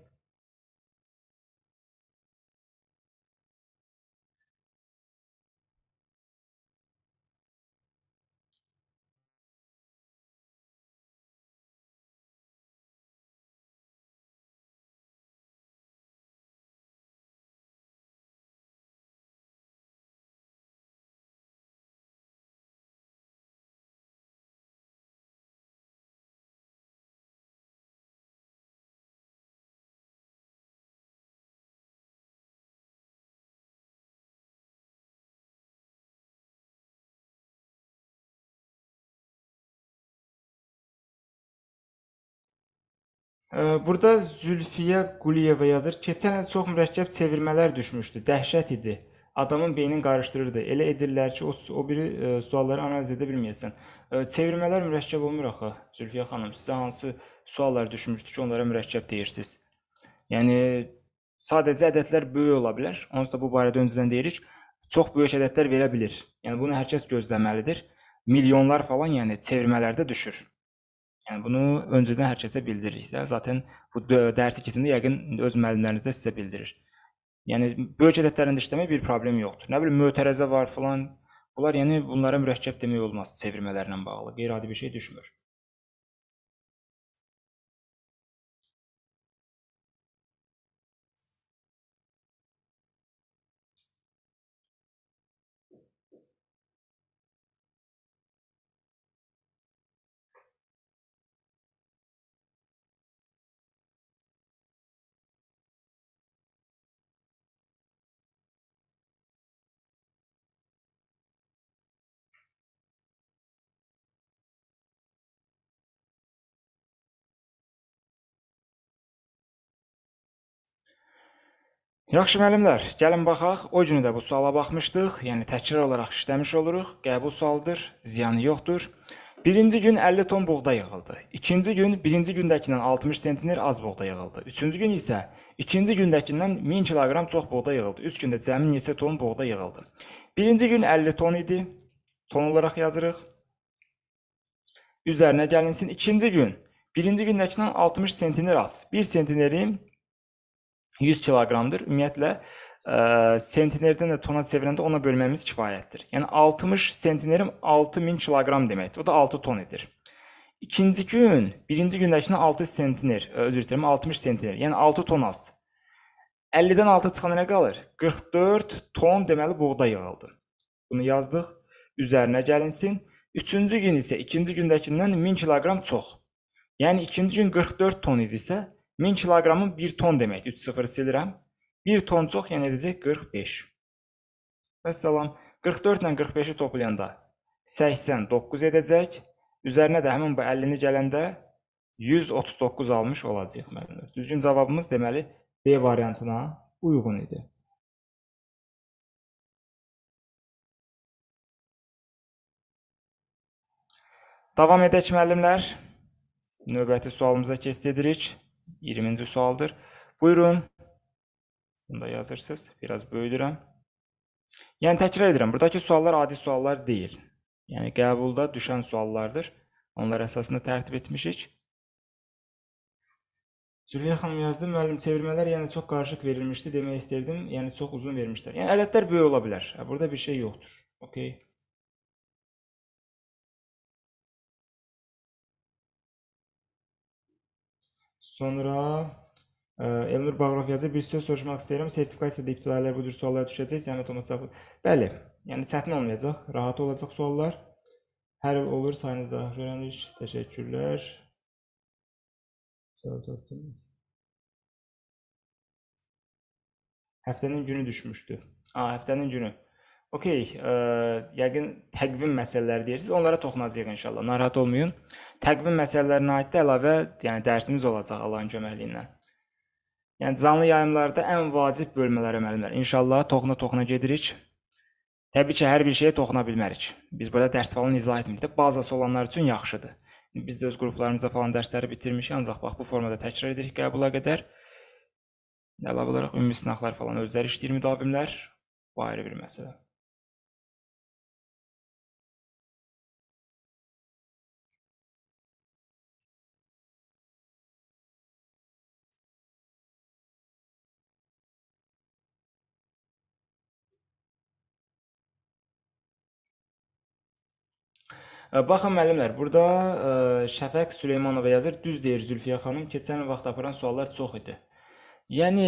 S1: Burada Zülfiyə Quliyeva yazır. Keçən il çox mürəkkəb çevirmələr düşmüşdü. Dəhşət idi. Adamın beynin qarışdırırdı. Elə edirlər ki, o o biri e, sualları analiz edə bilməyəsən. E, çevirmələr mürəkkəb olmur axı. Zülfiyə xanım, sizə hansı suallar düşmüşdü ki, onlara mürəkkəb deyirsiniz? Yəni sadəcə ədədlər böyük ola bilər. Onsuz da bu barədə öncədən deyirik. Çox böyük ədədlər verə bilər. Yəni bunu hər kəs gözləməlidir. Milyonlar falan yəni çevirmələrdə düşür. Yəni bunu öncədən hər kəsə bildiririksə, zaten bu dərsi keçəndə yəqin öz müəllimlərinizə sizə bildirir. Yəni böyük ədədlərində işləmək bir problem yoxdur. Nə bilim mötərizə var filan. Bunlar yəni bunlara mürəkkəb demək olmaz çevirmələrlə bağlı. Qeyri-adi bir şey düşmür. Yaxşı müəllimlər, gəlin baxaq. O günü də bu suala baxmışdıq. Yəni təkrar olaraq işləmiş oluruq. Qəbul sualıdır, ziyanı yoxdur. Birinci gün 50 ton buğda yığıldı. İkinci gün birinci gündəkindən 60 sentiner az buğda yığıldı. Üçüncü gün isə ikinci gündəkindən 1000 kiloqram çox buğda yığıldı. Üç gündə cəmi neçə ton buğda yığıldı? Birinci gün 50 ton idi. Ton olaraq yazırıq. Üzərinə gəlinsin. İkinci gün birinci gündəkindən 60 sentiner az. 1 sentinerim 100 kiloqramdır. Ümumiyyətlə ə, e, sentinerdən də tona çevirəndə ona bölməmiz kifayətdir. Yəni 60 sentinerim 6000 kiloqram deməkdir. O da 6 ton edir. İkinci gün, birinci gündəkinə 6 sentiner, e, özür istəyirəm, 60 sentiner, yəni 6 ton az. 50-dən 6 çıxanda nə qalır? 44 ton deməli buğda yığıldı. Bunu yazdıq, üzərinə gəlinsin. 3-cü gün isə ikinci gündəkindən 1000 kiloqram çox. Yəni ikinci gün 44 ton idisə, 1000 kiloqramın 1 ton deməkdir. 3 sıfır silirəm. 1 ton çox, yəni edəcək 45. Vəssalam. 44 ilə 45-i toplayanda 89 edəcək. Üzərinə də həmin bu 50-ni gələndə 139 almış olacağıq müəllimlər. Düzgün cavabımız deməli B variantına uyğun idi. Davam edək müəllimlər. Növbəti sualımıza keçid edirik. 20-ci sualdır. Buyurun. Bunu da yazırsınız. Biraz böyüdürəm. Yəni təkrar edirəm. Buradakı suallar adi suallar deyil. Yəni qəbulda düşən suallardır. Onlar əsasında tərtib etmişik. Zülfiyə xanım yazdı, müəllim çevirmələr yəni çox qarışıq verilmişdi demək istərdim. Yəni çox uzun vermişlər. Yəni ədədlər böyük ola bilər. Burada bir şey yoxdur. Okay. Sonra ə, e, Elnur Bağırov yazır, bir söz soruşmaq istəyirəm. Sertifikasiyada ibtidailər bu cür suallara düşəcək, yəni avtomatik cavab. Bəli, yəni çətin olmayacaq, rahat olacaq suallar. Hər il olur, sayınızı da öyrənirik. Təşəkkürlər. Sağ olun. Həftənin günü düşmüşdü. A, həftənin günü. Okey, e, yəqin təqvim məsələləri deyirsiniz. Onlara toxunacağıq inşallah. Narahat olmayın. Təqvim məsələlərinə aid də əlavə, yəni dərsimiz olacaq Allahın köməkliyi ilə. Yəni canlı yayımlarda ən vacib bölmələr əməllər. İnşallah toxuna-toxuna gedirik. Təbii ki, hər bir şeyə toxuna bilmərik. Biz burada dərs falan izah etmirik də, bazası olanlar üçün yaxşıdır. Biz də öz qruplarımıza falan dərsləri bitirmişik, ancaq bax bu formada təkrar edirik qəbula qədər. Əlavə olaraq ümumi sınaqlar falan özləri işləyir müdavimlər.
S2: Bu ayrı bir məsələdir.
S1: Baxın müəllimlər, burada ə, Şəfəq Süleymanova yazır. Düz deyir Zülfiyə xanım, keçən vaxt aparan suallar çox idi. Yəni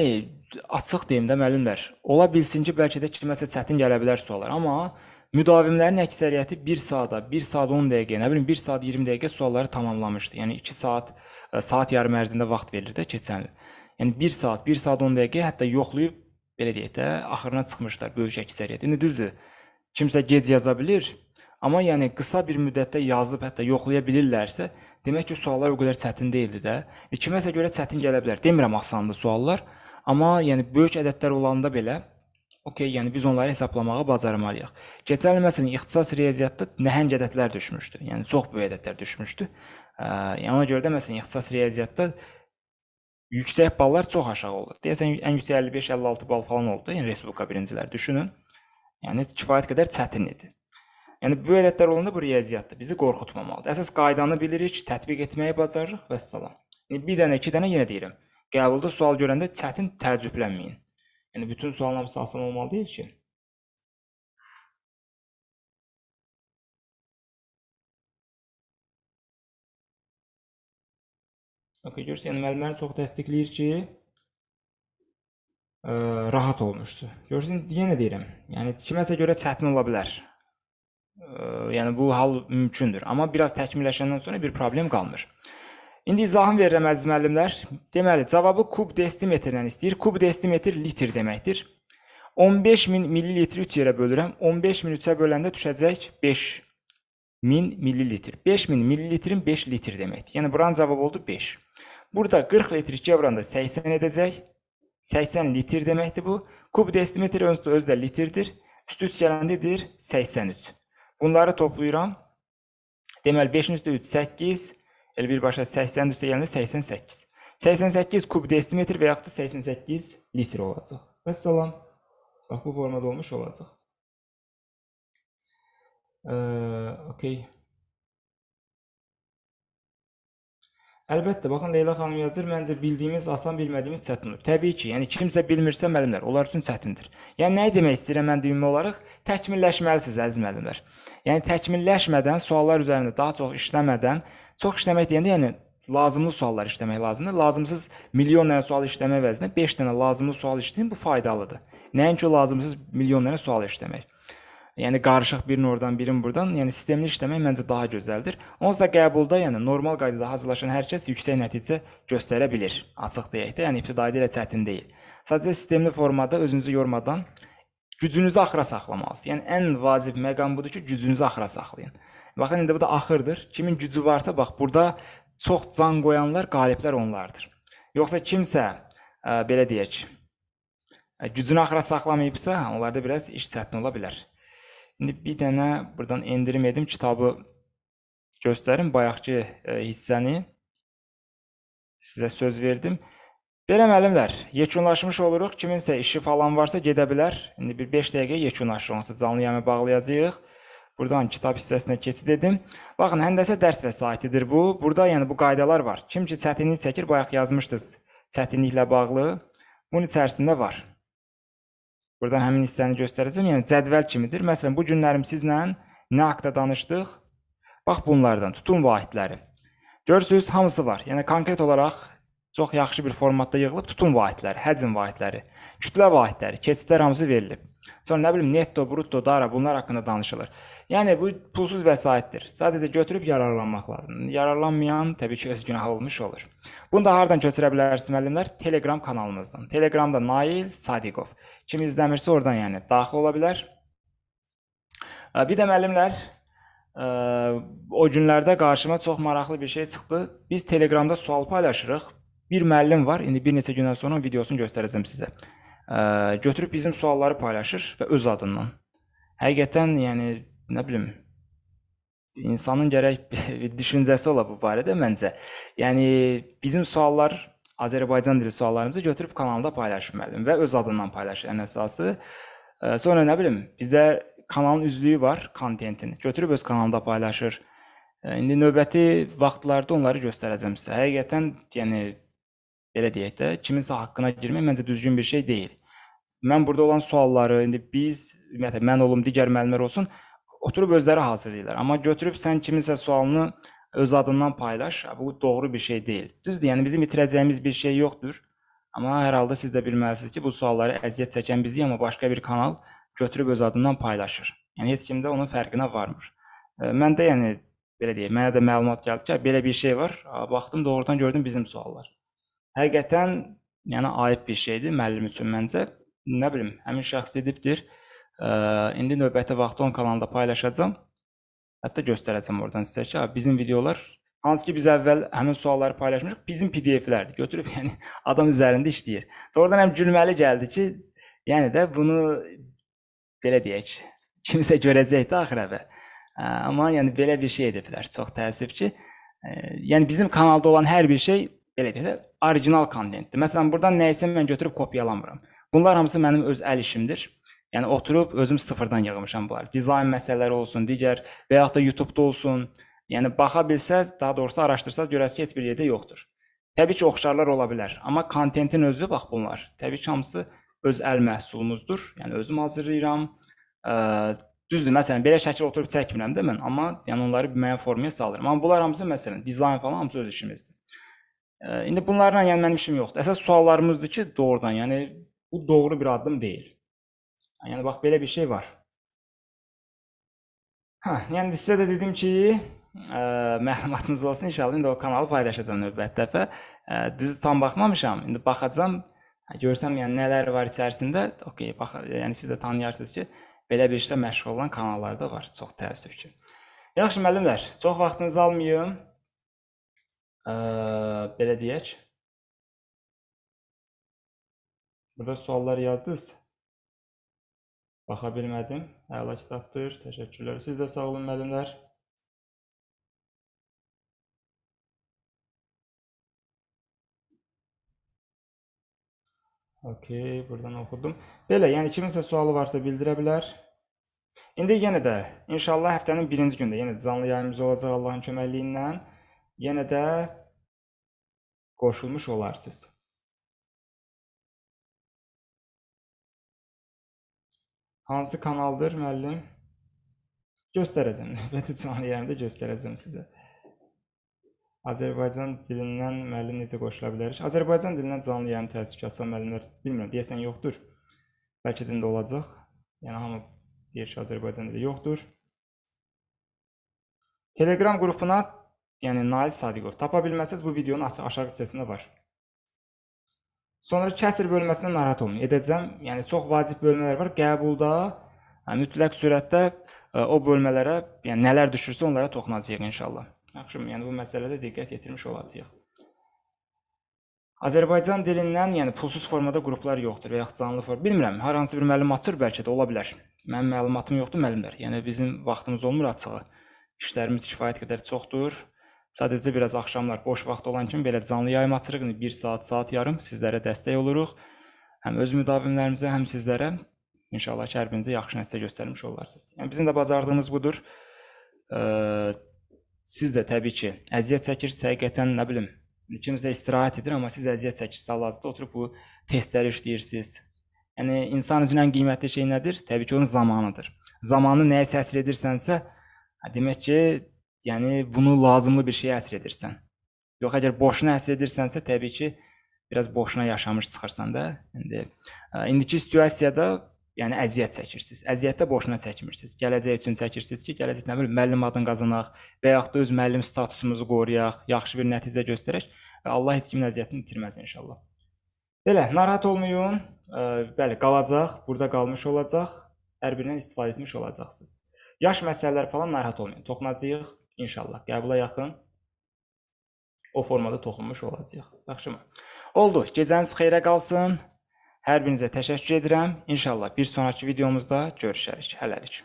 S1: açıq deyim də müəllimlər, ola bilsin ki, bəlkə də kiməsə çətin gələ bilər suallar, amma müdavimlərin əksəriyyəti 1 saata, 1 saat 10 dəqiqə, nə bilim 1 saat 20 dəqiqə sualları tamamlamışdı. Yəni 2 saat, saat yarım ərzində vaxt verir də keçən il. Yəni 1 saat, 1 saat 10 dəqiqə hətta yoxlayıb belə deyək də axırına çıxmışlar böyük əksəriyyət. İndi düzdür. Kimsə gec yaza bilər, Amma yəni qısa bir müddətdə yazıb hətta yoxlaya bilirlərsə, demək ki, suallar o qədər çətin deyildi də. E, kiməsə görə çətin gələ bilər. Demirəm asandır suallar, amma yəni böyük ədədlər olanda belə okey, yəni biz onları hesablamağı bacarmalıyıq. Keçən il məsələn ixtisas riyaziyyatda nəhəng ədədlər düşmüşdü. Yəni çox böyük ədədlər düşmüşdü. E, yəni ona görə də məsələn ixtisas riyaziyyatda yüksək ballar çox aşağı oldu. Deyəsən ən yüksək 55-56 bal falan oldu. Yəni respublika birincilər düşünün. Yəni kifayət qədər çətin idi. Yəni bu elətlər olanda bu riyaziyyatdır. Bizi qorxutmamalıdır. Əsas qaydanı bilirik, tətbiq etməyi bacarırıq və salam. Yəni bir dənə, iki dənə yenə deyirəm. Qəbulda sual görəndə çətin təəccüblənməyin. Yəni bütün sualın hamısı asan olmalı deyil ki. Okay, görürsən, yəni müəllimlər çox təsdiqləyir ki, ə, rahat olmuşdu. Görürsən, yenə deyirəm. Yəni kiməsə görə çətin ola bilər yəni bu hal mümkündür. Amma biraz təkmilləşəndən sonra bir problem qalmır. İndi izahını verirəm əziz müəllimlər. Deməli, cavabı kub desimetrdən istəyir. Kub desimetr litr deməkdir. 15000 millilitri 3 yerə bölürəm. 15000 3-ə böləndə düşəcək 5000 millilitr. 5000 millilitrin 5 litr deməkdir. Yəni buranın cavabı oldu 5. Burada 40 litr 2-yə vuranda 80 edəcək. 80 litr deməkdir bu. Kub desimetr özü də litrdir. Üstü 3 gələndə edir 83. Bunları toplayıram. Deməli 5-in üstə 3 8, elə birbaşa 80-in üstə gələndə 88. 88 kub desimetr və yaxud da 88 litr olacaq. Vəssalam. Bax bu formada olmuş olacaq. Ee, okey. Əlbəttə, baxın Leyla xanım yazır, məncə bildiyimiz asan, bilmədiyimiz çətindir. Təbii ki, yəni kimsə bilmirsə müəllimlər, onlar üçün çətindir. Yəni nə demək istəyirəm mən ümumi olaraq? Təkmilləşməlisiniz əziz müəllimlər. Yəni təkmilləşmədən, suallar üzərində daha çox işləmədən, çox işləmək deyəndə, yəni lazımlı suallar işləmək lazımdır. Lazımsız milyon dənə sual işləmək əvəzinə 5 dənə lazımlı sual işləyin, bu faydalıdır. Nəinki o lazımsız milyon dənə sual işləmək yəni qarışıq birin oradan, birin burdan, yəni sistemli işləmək məncə daha gözəldir. Onsuz da qəbulda, yəni normal qaydada hazırlaşan hər kəs yüksək nəticə göstərə bilir. Açıq deyək də, yəni ibtidai ilə çətin deyil. Sadəcə sistemli formada özünüzü yormadan gücünüzü axıra saxlamalısınız. Yəni ən vacib məqam budur ki, gücünüzü axıra saxlayın. Baxın indi bu da axırdır. Kimin gücü varsa bax burada çox can qoyanlar qaliblər onlardır. Yoxsa kimsə ə, e, belə deyək, e, gücünü axıra saxlamayıbsa, onlarda biraz iş çətin ola bilər. İndi bir dənə burdan endirim edim, kitabı göstərim, bayaqki e, hissəni sizə söz verdim. Belə müəllimlər, yekunlaşmış oluruq. Kiminsə işi falan varsa gedə bilər. İndi bir 5 dəqiqə yekunlaşdırılsa canlı yayımı bağlayacağıq. Buradan kitab hissəsinə keçid edim. Baxın, həndəsə dərs vəsaitidir bu. Burada yəni bu qaydalar var. Kim ki çətinlik çəkir, bayaq yazmışdınız çətinliklə bağlı. Bunun içərisində var. Buradan həmin hissəni göstərəcəm. Yəni cədvəl kimidir. Məsələn, bu günlərim sizlə nə haqqda danışdıq? Bax bunlardan tutun vahidləri. Görürsüz, hamısı var. Yəni konkret olaraq çox yaxşı bir formatda yığılıb tutun vahidləri, həcm vahidləri, kütlə vahidləri, keçidlər hamısı verilib. Sonra nə bilim netto, brutto, dara bunlar haqqında danışılır. Yəni bu pulsuz vəsaitdir. Sadəcə götürüb yararlanmaq lazımdır. Yararlanmayan təbii ki öz günahı olmuş olur. Bunu da hardan götürə bilərsiniz müəllimlər? Telegram kanalımızdan. Telegramda Nail Sadiqov. Kim izləmirsə oradan yəni daxil ola bilər. Bir də müəllimlər o günlərdə qarşıma çox maraqlı bir şey çıxdı. Biz Telegramda sual paylaşırıq. Bir müəllim var. İndi bir neçə gündən sonra videosunu göstərəcəm sizə ə, götürüb bizim sualları paylaşır və öz adından. Həqiqətən, yəni nə bilim insanın gərək düşüncəsi ola bu barədə məncə. Yəni bizim suallar Azərbaycan dili suallarımızı götürüb kanalda paylaşmalıyam və öz adından paylaşır ən əsası. Ə, sonra nə bilim bizdə kanalın üzvlüyü var, kontentini götürüb öz kanalında paylaşır. İndi növbəti vaxtlarda onları göstərəcəm sizə. Həqiqətən, yəni belə deyək də, kiminsə haqqına girmək məncə düzgün bir şey deyil. Mən burada olan sualları indi biz, ümumiyyətlə mən olum, digər müəllimlər olsun, oturub özləri hazırlayırlar. Amma götürüb sən kiminsə sualını öz adından paylaş, bu doğru bir şey deyil. Düzdür, yəni bizim itirəcəyimiz bir şey yoxdur. Amma hər halda siz də bilməlisiniz ki, bu sualları əziyyət çəkən bizi, amma başqa bir kanal götürüb öz adından paylaşır. Yəni heç kim də onun fərqinə varmır. E, mən də yəni belə deyək, mənə də məlumat gəldi ki, belə bir şey var. Baxdım, doğrudan gördüm bizim suallar həqiqətən yəni ayıb bir şeydir müəllim üçün məncə. Nə bilim, həmin şəxs edibdir. Ə, indi növbəti vaxtda on kanalda paylaşacağam. Hətta göstərəcəm oradan sizə ki, bizim videolar hansı ki biz əvvəl həmin sualları paylaşmışıq, bizim PDF-lərdir. Götürüb yəni adam üzərində işləyir. Doğrudan həm gülməli gəldi ki, yəni də bunu belə deyək, kimsə görəcəkdi axırəvə. Amma yəni belə bir şey ediblər. Çox təəssüf ki, yəni bizim kanalda olan hər bir şey belə deyək də orijinal kontentdir. Məsələn, burdan nə isə mən götürüb kopyalamıram. Bunlar hamısı mənim öz əl işimdir. Yəni oturub özüm sıfırdan yığmışam bunlar. Dizayn məsələləri olsun, digər və yaxud da YouTube-da olsun. Yəni baxa bilsəz, daha doğrusu araşdırsaz görərsiniz ki, heç bir yerdə yoxdur. Təbii ki, oxşarlar ola bilər, amma kontentin özü bax bunlar. Təbii ki, hamısı öz əl məhsulumuzdur. Yəni özüm hazırlayıram. Ə, düzdür, məsələn, belə şəkil oturub çəkmirəm də mən, amma yəni onları bir müəyyən formaya salıram. Amma bunlar hamısı məsələn, dizayn falan hamısı öz işimizdir. İndi bunlarla yəni mənim işim yoxdur. Əsas suallarımızdır ki, doğrudan, yəni bu doğru bir addım deyil. Yəni bax belə bir şey var. Hə, yəni sizə də dedim ki, ə, məlumatınız olsun inşallah. İndi o kanalı paylaşacağam növbəti dəfə. Ə, düz tam baxmamışam. İndi baxacağam. Görsəm yəni nələr var içərisində. Okay, bax, yəni siz də tanıyarsınız ki, belə bir işlə məşğul olan kanallar da var. Çox təəssüf ki. Yaxşı müəllimlər, çox vaxtınızı almayım belə deyək.
S2: Burada suallar yazdınız. Baxa bilmədim. Əla kitabdır. Təşəkkürlər. Siz də sağ olun müəllimlər.
S1: Okey, buradan oxudum. Belə, yəni kiminsə sualı varsa bildirə bilər. İndi yenə də inşallah həftənin birinci gündə yenə yəni canlı yayımımız olacaq Allahın köməkliyi ilə yenə də qoşulmuş olarsınız. Hansı kanaldır müəllim? Göstərəcəm. Növbəti saniyəmdə göstərəcəm sizə. Azərbaycan dilindən müəllim necə qoşula bilərik? Azərbaycan dilindən canlı yayım təəssüfatçı müəllimlər bilmirəm, deyəsən yoxdur. Bəlkə də indi olacaq. Yəni hamı deyir ki, Azərbaycan dili yoxdur. Telegram qrupuna Yəni Nail Sadiqov. Tapa bilməsəz bu videonun aşağı, aşağı hissəsində var. Sonra kəsr bölməsində narahat olmayın. Edəcəm. Yəni çox vacib bölmələr var. Qəbulda yəni, mütləq sürətdə e, o bölmələrə, yəni nələr düşürsə onlara toxunacağıq inşallah. Yaxşımı? Yəni bu məsələdə diqqət yetirmiş olacağıq. Azərbaycan dilindən, yəni pulsuz formada qruplar yoxdur və ya canlı forma. Bilmirəm, hər hansı bir müəllim açır bəlkə də ola bilər. Mənim məlumatım yoxdur müəllimlər. Yəni bizim vaxtımız olmur açığı. İşlərimiz kifayət qədər çoxdur. Sadəcə biraz axşamlar boş vaxt olan kimi belə canlı yayım açırıq. 1 saat, saat yarım sizlərə dəstək oluruq. Həm öz müdavimlərimizə, həm sizlərə inşallah ki, hərbirinizə yaxşı nəticə göstərmiş olarsınız. Yəni bizim də bacardığımız budur. Ə, siz də təbii ki, əziyyət çəkirsiniz, həqiqətən nə bilim, kimsə istirahət edir, amma siz əziyyət çəkirsiniz, hal-hazırda oturub bu testləri işləyirsiniz. Yəni insan üçün ən qiymətli şey nədir? Təbii ki, onun zamanıdır. Zamanı nəyə səsr edirsənsə, demək ki, Yəni bunu lazımlı bir şeyə həsr edirsən. Yox, əgər boşuna həsr edirsənsə, təbii ki, biraz boşuna yaşamış çıxırsan da. İndi ə, e, indiki situasiyada yəni əziyyət çəkirsiniz. Əziyyətdə boşuna çəkmirsiniz. Gələcək üçün çəkirsiniz ki, gələcək nə bilim müəllim adını qazanaq və yaxud da öz müəllim statusumuzu qoruyaq, yaxşı bir nəticə göstərək və Allah heç kimin əziyyətini itirməz inşallah. Belə, narahat olmayın. Ə, e, bəli, qalacaq, burada qalmış olacaq. Hər birindən istifadə etmiş olacaqsınız. Yaş məsələləri falan narahat olmayın. Toxunacağıq. İnşallah qəbula yaxın o formada toxunmuş olacaq. Yaxşımı? Oldu. Gecəniz xeyrə qalsın. Hər birinizə təşəkkür edirəm. İnşallah bir sonrakı videomuzda görüşərik. Hələlik.